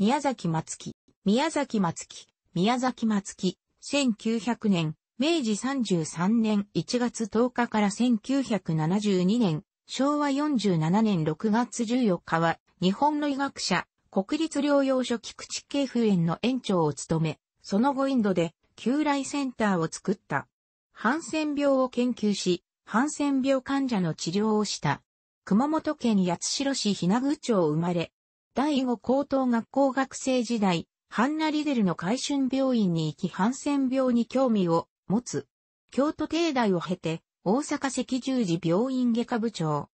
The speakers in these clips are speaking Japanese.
宮崎松木、宮崎松木、宮崎松木、1900年、明治33年1月10日から1972年、昭和47年6月14日は、日本の医学者、国立療養所菊池警風園の園長を務め、その後インドで、旧来センターを作った。ハンセン病を研究し、ハンセン病患者の治療をした。熊本県八代市なぐ町生まれ、第5高等学校学生時代、ハンナ・リデルの海春病院に行きハンセン病に興味を持つ。京都帝大を経て、大阪赤十字病院外科部長。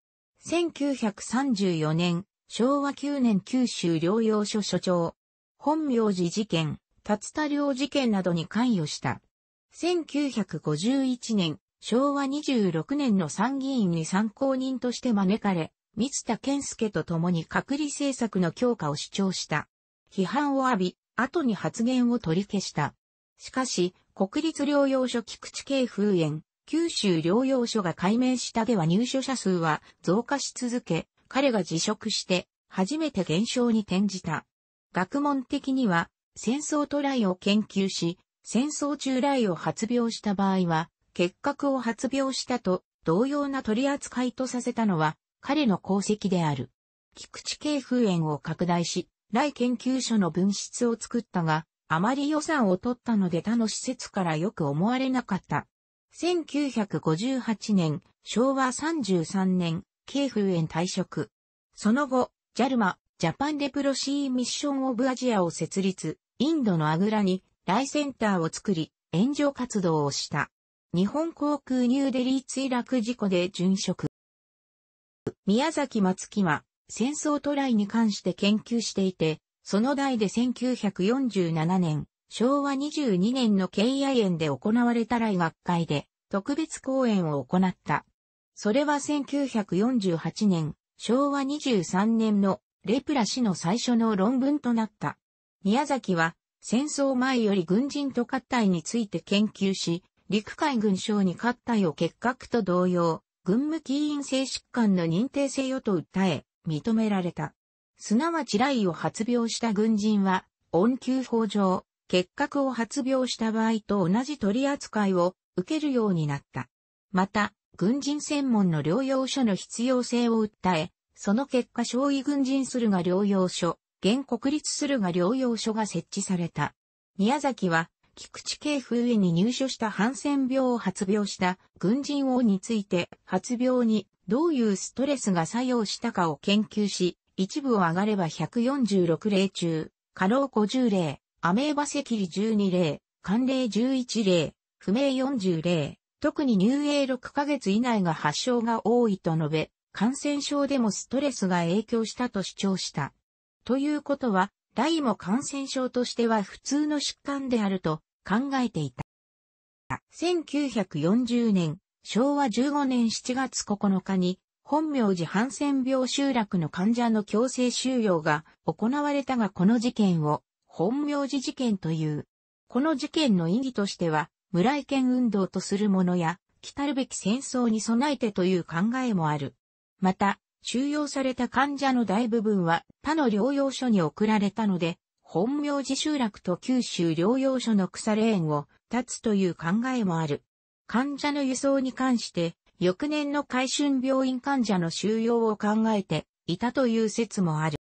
1934年、昭和9年九州療養所所長。本名寺事件、辰田良事件などに関与した。1951年、昭和26年の参議院に参考人として招かれ、三田健介と共に隔離政策の強化を主張した。批判を浴び、後に発言を取り消した。しかし、国立療養所菊池慶風園、九州療養所が解明したでは入所者数は増加し続け、彼が辞職して、初めて減少に転じた。学問的には、戦争トライを研究し、戦争中雷を発病した場合は、結核を発病したと同様な取り扱いとさせたのは、彼の功績である。菊池系風園を拡大し、来研究所の分室を作ったが、あまり予算を取ったので他の施設からよく思われなかった。1958年、昭和33年、京風園退職。その後、JALMA、ジャパンデプロシーミッションオブアジアを設立、インドのアグラに、ライセンターを作り、援助活動をした。日本航空ニューデリー墜落事故で殉職。宮崎松木は戦争トライに関して研究していて、その代で1947年、昭和22年の敬愛園で行われた来学会で特別講演を行った。それは1948年、昭和23年のレプラ氏の最初の論文となった。宮崎は戦争前より軍人と合体について研究し、陸海軍省に合体を結核と同様、軍務起因性疾患の認定性よと訴え、認められた。すなわち雷を発病した軍人は、恩給法上、結核を発病した場合と同じ取り扱いを受けるようになった。また、軍人専門の療養所の必要性を訴え、その結果小位軍人するが療養所、現国立するが療養所が設置された。宮崎は菊池系風医に入所したハンセン病を発病した軍人王について発病にどういうストレスが作用したかを研究し、一部を上がれば146例中、過労50例、アメーバ赤痢12例、寒冷11例、不明40例、特に入営6ヶ月以内が発症が多いと述べ、感染症でもストレスが影響したと主張した。ということは、大も感染症としては普通の疾患であると考えていた。1940年、昭和15年7月9日に、本名寺ハンセン病集落の患者の強制収容が行われたがこの事件を本名寺事件という。この事件の意義としては、村井県運動とするものや、来るべき戦争に備えてという考えもある。また、収容された患者の大部分は他の療養所に送られたので、本名寺集落と九州療養所の草レーンを立つという考えもある。患者の輸送に関して、翌年の海春病院患者の収容を考えていたという説もある。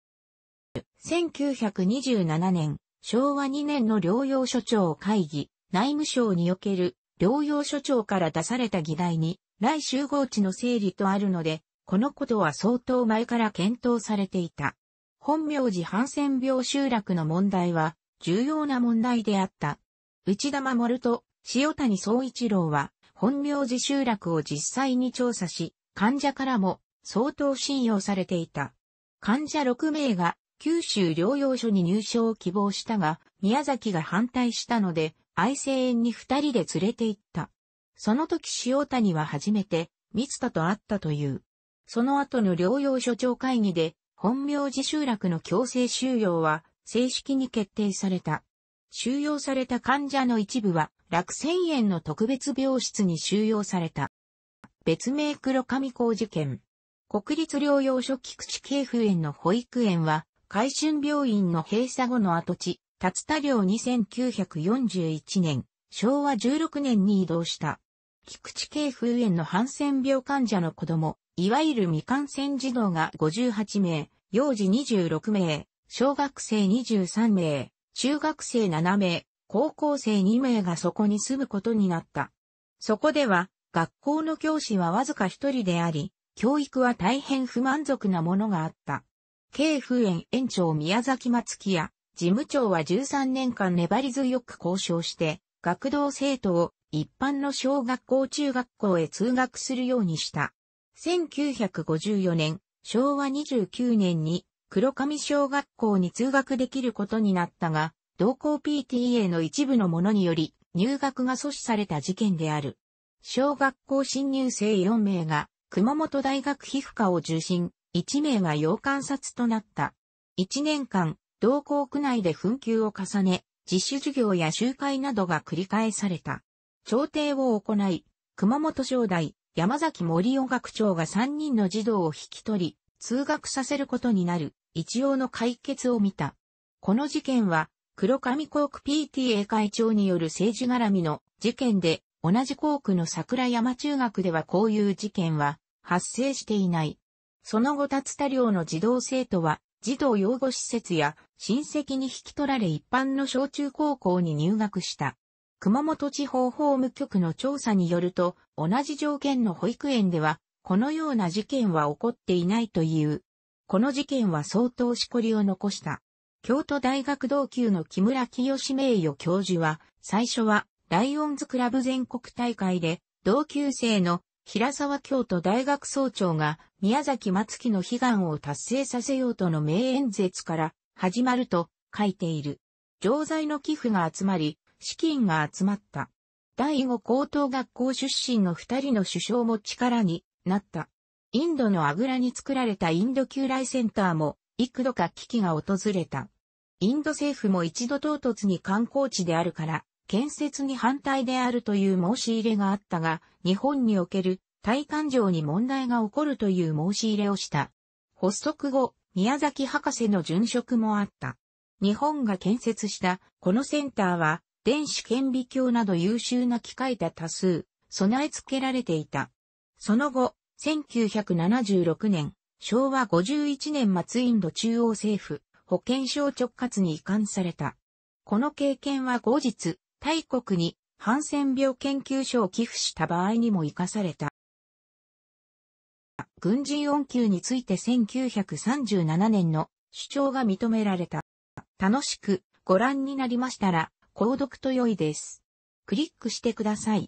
1927年、昭和2年の療養所長会議、内務省における療養所長から出された議題に、来集合地の整理とあるので、このことは相当前から検討されていた。本名寺ハンセン病集落の問題は重要な問題であった。内田守と塩谷総一郎は本名寺集落を実際に調査し、患者からも相当信用されていた。患者6名が九州療養所に入所を希望したが、宮崎が反対したので、愛生園に二人で連れて行った。その時塩谷は初めて、三田と会ったという。その後の療養所長会議で、本名寺集落の強制収容は正式に決定された。収容された患者の一部は落千園の特別病室に収容された。別名黒上工事件。国立療養所菊池系府園の保育園は、海春病院の閉鎖後の跡地、達田寮2941年、昭和16年に移動した。菊池系府園のハンセン病患者の子供、いわゆる未完成児童が58名、幼児26名、小学生23名、中学生7名、高校生2名がそこに住むことになった。そこでは、学校の教師はわずか一人であり、教育は大変不満足なものがあった。慶府園園長宮崎松木や、事務長は13年間粘り強く交渉して、学童生徒を一般の小学校中学校へ通学するようにした。1954年、昭和29年に黒上小学校に通学できることになったが、同校 PTA の一部のものにより入学が阻止された事件である。小学校新入生4名が熊本大学皮膚科を受診、1名が要観察となった。1年間、同校区内で紛糾を重ね、自主授業や集会などが繰り返された。調停を行い、熊本商大、山崎森尾学長が3人の児童を引き取り、通学させることになる、一応の解決を見た。この事件は、黒上校区 PTA 会長による政治絡みの事件で、同じ校区の桜山中学ではこういう事件は発生していない。その後達田寮の児童生徒は、児童養護施設や親戚に引き取られ一般の小中高校に入学した。熊本地方法務局の調査によると、同じ条件の保育園では、このような事件は起こっていないという。この事件は相当しこりを残した。京都大学同級の木村清名誉教授は、最初は、ライオンズクラブ全国大会で、同級生の平沢京都大学総長が宮崎松木の悲願を達成させようとの名演説から始まると書いている。錠剤の寄付が集まり、資金が集まった。第5高等学校出身の二人の首相も力になった。インドのアグラに作られたインド旧来センターも幾度か危機が訪れた。インド政府も一度唐突に観光地であるから、建設に反対であるという申し入れがあったが、日本における体感情に問題が起こるという申し入れをした。発足後、宮崎博士の殉職もあった。日本が建設したこのセンターは電子顕微鏡など優秀な機械が多数、備え付けられていた。その後、1976年、昭和51年末インド中央政府、保健省直轄に移管された。この経験は後日、大国にハンセン病研究所を寄付した場合にも活かされた。軍人恩給について1937年の主張が認められた。楽しくご覧になりましたら、購読と良いです。クリックしてください。